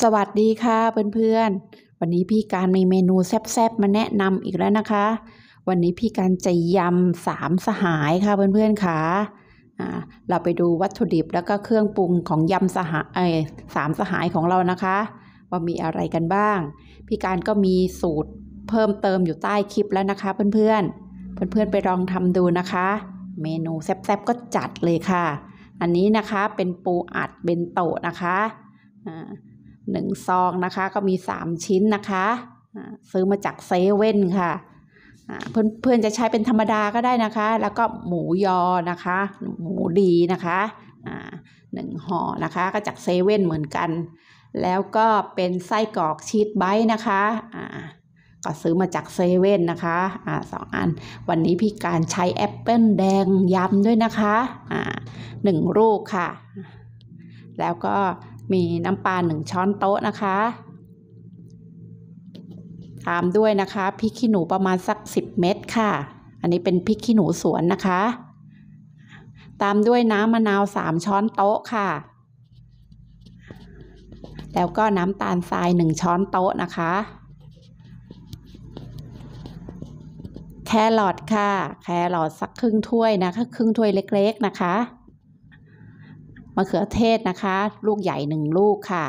สวัสดีค่ะ เพื่อน ๆ วันนี้พี่การมีเมนูแซ่บๆมาแนะนำอีกแล้วนะคะ วันนี้พี่การจะยำสามสหายค่ะ เพื่อน ๆค่ะเราไปดูวัตถุดิบแล้วก็เครื่องปรุงของยำสหายสามสหายของเรานะคะ ว่ามีอะไรกันบ้าง พี่การก็มีสูตรเพิ่มเติมอยู่ใต้คลิปแล้วนะคะเพื่อนๆเพื่อนๆไปลองทำดูนะคะ เมนูแซ่บๆก็จัดเลยค่ะ อันนี้นะคะเป็นปูอัดเบนโตะนะคะอ่าหนึ่งซองนะคะก็มีสามชิ้นนะคะซื้อมาจากเซเว่นค่ะเพื่อนๆจะใช้เป็นธรรมดาก็ได้นะคะ แล้วก็หมูยอนะคะ หมูดีนะคะหนึ่งห่อนะคะก็จากเซเว่นเหมือนกัน แล้วก็เป็นไส้กรอกชีสไบต์นะคะก็ซื้อมาจากเซเว่นนะคะอสองอัน วันนี้พี่การใช้แอปเปิ้ลแดงยำด้วยนะคะหนึ่งลูกค่ะ แล้วก็มีน้ำปลาหนึ่งช้อนโต๊ะนะคะ ตามด้วยนะคะพริกขี้หนูประมาณสัก 10 เม็ดค่ะ อันนี้เป็นพริกขี้หนูสวนนะคะ ตามด้วยน้ำมะนาว3ช้อนโต๊ะค่ะ แล้วก็น้ำตาลทรายหนึ่งช้อนโต๊ะนะคะ แครอทค่ะ แครอทสักครึ่งถ้วยนะคะ ครึ่งถ้วยเล็กๆนะคะมะเขือเทศนะคะ ลูกใหญ่หนึ่งลูกค่ะ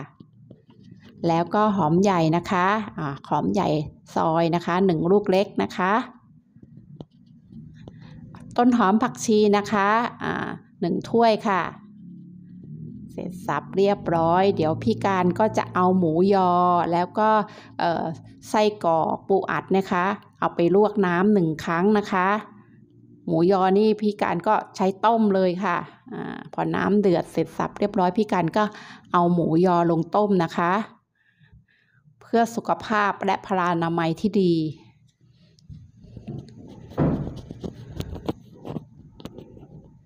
แล้วก็หอมใหญ่นะคะอ่าหอมใหญ่ซอยนะคะหนึ่งลูกเล็กนะคะ ต้นหอมผักชีนะคะอ่าหนึ่งถ้วยค่ะ เสร็จสับเรียบร้อย เดี๋ยวพี่การก็จะเอาหมูยอแล้วก็ไส้กรอกปูอัดนะคะ เอาไปลวกน้ำหนึ่งครั้งนะคะ หมูยอนี่พี่การก็ใช้ต้มเลยค่ะอพอน้ำเดือดเสร็จสับเรียบร้อยพี่กันก็เอาหมูยอลงต้มนะคะ เพื่อสุขภาพและพลานามัยที่ดี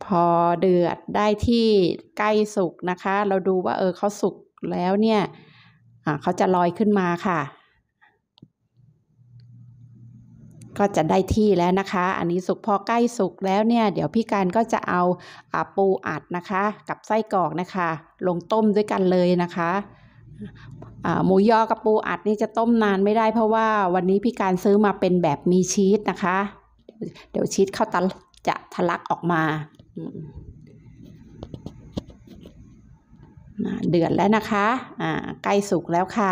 พอเดือดได้ที่ใกล้สุกนะคะ เราดูว่าเออเขาสุกแล้วเนี่ยเขาจะลอยขึ้นมาค่ะก็จะได้ที่แล้วนะคะ อันนี้สุกพอใกล้สุกแล้วเนี่ย เดี๋ยวพี่การก็จะเอาปูอัดนะคะ กับไส้กรอกนะคะ ลงต้มด้วยกันเลยนะคะ หมูยอกับปูอัดนี่จะต้มนานไม่ได้เพราะว่า วันนี้พี่การซื้อมาเป็นแบบมีชีสนะคะ เดี๋ยวชีสเข้าตาจะทะลักออกมาเดือดแล้วนะคะใกล้สุกแล้วค่ะ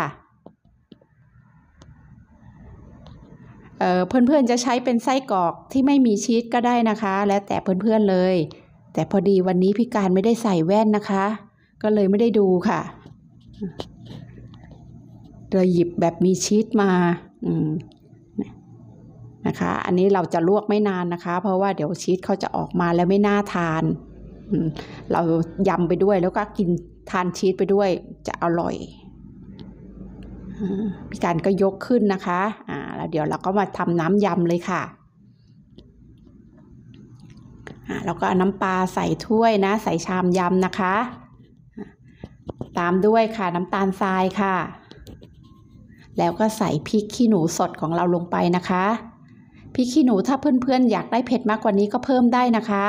เพื่อนๆ จะใช้เป็นไส้กรอกที่ไม่มีชีสก็ได้นะคะแล้วแต่เพื่อนๆ เลย แต่พอดีวันนี้พี่การไม่ได้ใส่แว่นนะคะ ก็เลยไม่ได้ดูค่ะเราหยิบแบบมีชีสมานะคะอันนี้เราจะลวกไม่นานนะคะ เพราะว่าเดี๋ยวชีสเขาจะออกมาแล้วไม่น่าทานเรายำไปด้วยแล้วก็กินทานชีสไปด้วยจะอร่อยพี่การก็ยกขึ้นนะคะอ่าแล้วเดี๋ยวเราก็มาทำน้ำยำเลยค่ะอ่าแล้วก็น้ำปลาใส่ถ้วยนะใส่ชามยำนะคะ ตามด้วยค่ะน้ำตาลทรายค่ะ แล้วก็ใส่พริกขี้หนูสดของเราลงไปนะคะ พริกขี้หนูถ้าเพื่อนๆอยากได้เผ็ดมากกว่านี้ก็เพิ่มได้นะคะ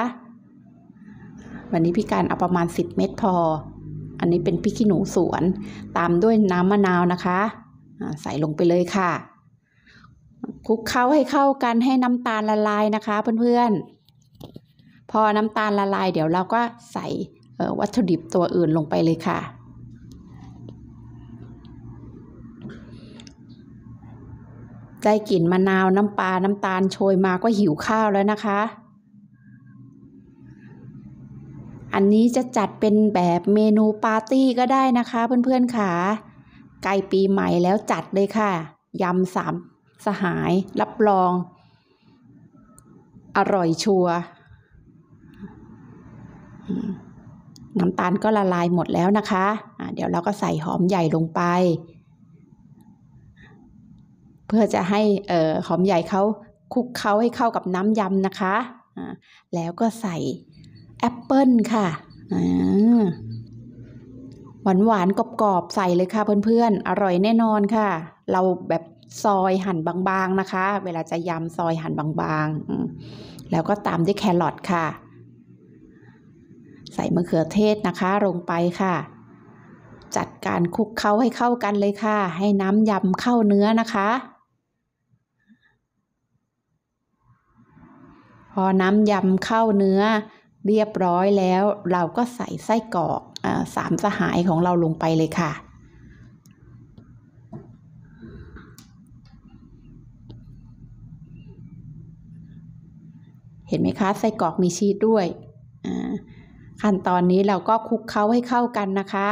วันนี้พี่การเอาประมาณ10เม็ดพอ อันนี้เป็นพริกขี้หนูสวน ตามด้วยน้ำมะนาวนะคะใส่ลงไปเลยค่ะ คลุกเคล้าให้เข้ากันให้น้ำตาลละลายนะคะ เพื่อนๆ พอน้ำตาลละลายเดี๋ยวเราก็ใส่วัตถุดิบตัวอื่นลงไปเลยค่ะ ได้กลิ่นมะนาวน้ำปลาน้ำตาลโชยมาก็หิวข้าวแล้วนะคะ อันนี้จะจัดเป็นแบบเมนูปาร์ตี้ก็ได้นะคะเพื่อนๆค่ะใกล้ปีใหม่แล้วจัดเลยค่ะยำสาม สหาย รับรอง อร่อยชัวน้ำตาลก็ละลายหมดแล้วนะคะะเดี๋ยวเราก็ใส่หอมใหญ่ลงไป เพื่อจะให้ออหอมใหญ่เขาคลุกเขาให้เข้ากับน้ำยำนะคะะแล้วก็ใส่แอปเปิลค่ะหวานหวานกรอบๆใส่เลยค่ะเพื่อนๆอร่อยแน่นอนค่ะ เราแบบซอยหั่นบางๆนะคะ เวลาจะยำซอยหั่นบางๆแล้วก็ตามด้วยแครอทค่ะ ใส่มะเขือเทศนะคะ ลงไปค่ะ จัดการคลุกเคล้าให้เข้ากันเลยค่ะ ให้น้ำยำเข้าเนื้อนะคะ พอน้ำยำเข้าเนื้อเรียบร้อยแล้วเราก็ใส่ไส้กรอกสามสหายของเราลงไปเลยค่ะ เห็นไหมคะ ไส้กรอกมีชีสด้วยขั้นตอนนี้เราก็คลุกเคล้าให้เข้ากันนะคะ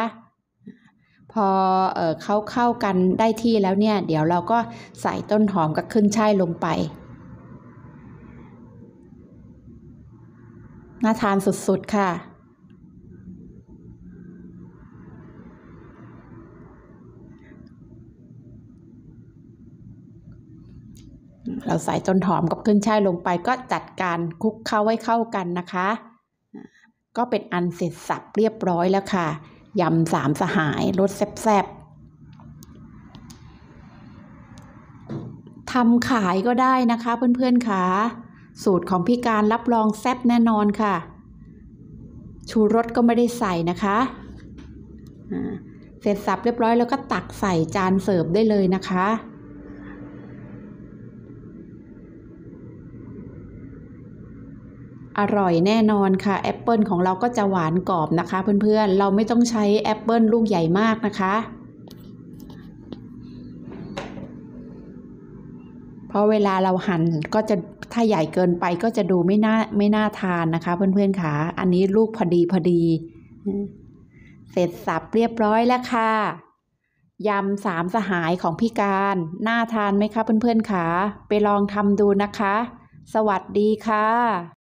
พอเออเข้าเข้ากันได้ที่แล้วเนี่ย เดี๋ยวเราก็ใส่ต้นหอมกับขึ้นช่ายลงไปน่าทานสุดๆ ค่ะ เราใส่ต้นหอมกับขึ้นช่ายลงไปก็จัดการคลุกเข้าไว้เข้ากันนะคะ ก็เป็นอันเสร็จสับเรียบร้อยแล้วค่ะ ยำสามสหายรสแซ่บๆ ทำขายก็ได้นะคะเพื่อน ๆค่ะสูตรของพี่การรับรองแซ่บแน่นอนค่ะ ชูรสก็ไม่ได้ใส่นะคะ เสร็จสับเรียบร้อยแล้วก็ตักใส่จานเสิร์ฟได้เลยนะคะ อร่อยแน่นอนค่ะ แอปเปิลของเราก็จะหวานกรอบนะคะเพื่อนๆ เราไม่ต้องใช้แอปเปิลลูกใหญ่มากนะคะเพราะเวลาเราหั่นก็จะถ้าใหญ่เกินไปก็จะดูไม่น่าไม่น่าทานนะคะเพื่อนๆค่ะอันนี้ลูกพอดีพอดี เสร็จสับเรียบร้อยแล้วค่ะ ยำสามสหายของพี่การ น่าทานไหมคะเพื่อนๆค่ะไปลองทำดูนะคะ สวัสดีค่ะ